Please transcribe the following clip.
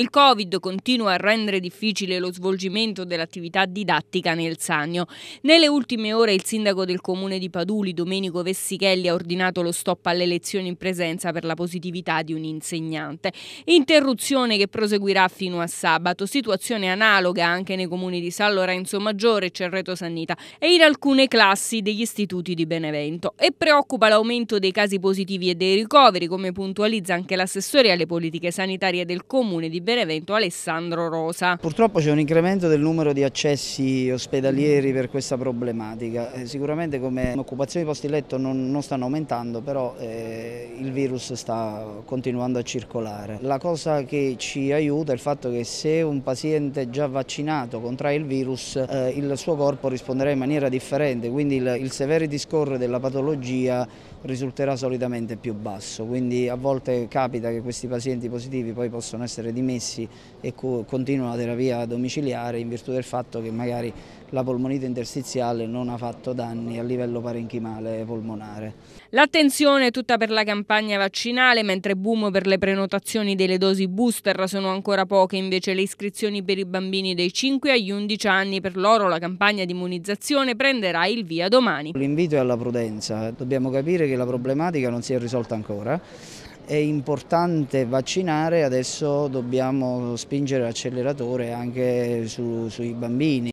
Il Covid continua a rendere difficile lo svolgimento dell'attività didattica nel Sannio. Nelle ultime ore il sindaco del comune di Paduli, Domenico Vessichelli, ha ordinato lo stop alle lezioni in presenza per la positività di un insegnante. Interruzione che proseguirà fino a sabato, situazione analoga anche nei comuni di San Lorenzo Maggiore Cerreto Sannita e in alcune classi degli istituti di Benevento. E preoccupa l'aumento dei casi positivi e dei ricoveri, come puntualizza anche l'assessore alle politiche sanitarie del comune di Benevento Benevento Alessandro Rosa. Purtroppo c'è un incremento del numero di accessi ospedalieri per questa problematica. Eh, sicuramente come occupazione di posti letto non, non stanno aumentando, però eh, il virus sta continuando a circolare. La cosa che ci aiuta è il fatto che se un paziente già vaccinato contrae il virus, eh, il suo corpo risponderà in maniera differente, quindi il, il severity score della patologia risulterà solitamente più basso. Quindi a volte capita che questi pazienti positivi poi possono essere di meno ammessi e co continuano la terapia domiciliare in virtù del fatto che magari la polmonite interstiziale non ha fatto danni a livello parenchimale polmonare. L'attenzione è tutta per la campagna vaccinale, mentre boom per le prenotazioni delle dosi booster sono ancora poche, invece le iscrizioni per i bambini dai 5 agli 11 anni, per loro la campagna di immunizzazione prenderà il via domani. L'invito è alla prudenza, dobbiamo capire che la problematica non si è risolta ancora è importante vaccinare, adesso dobbiamo spingere l'acceleratore anche su, sui bambini.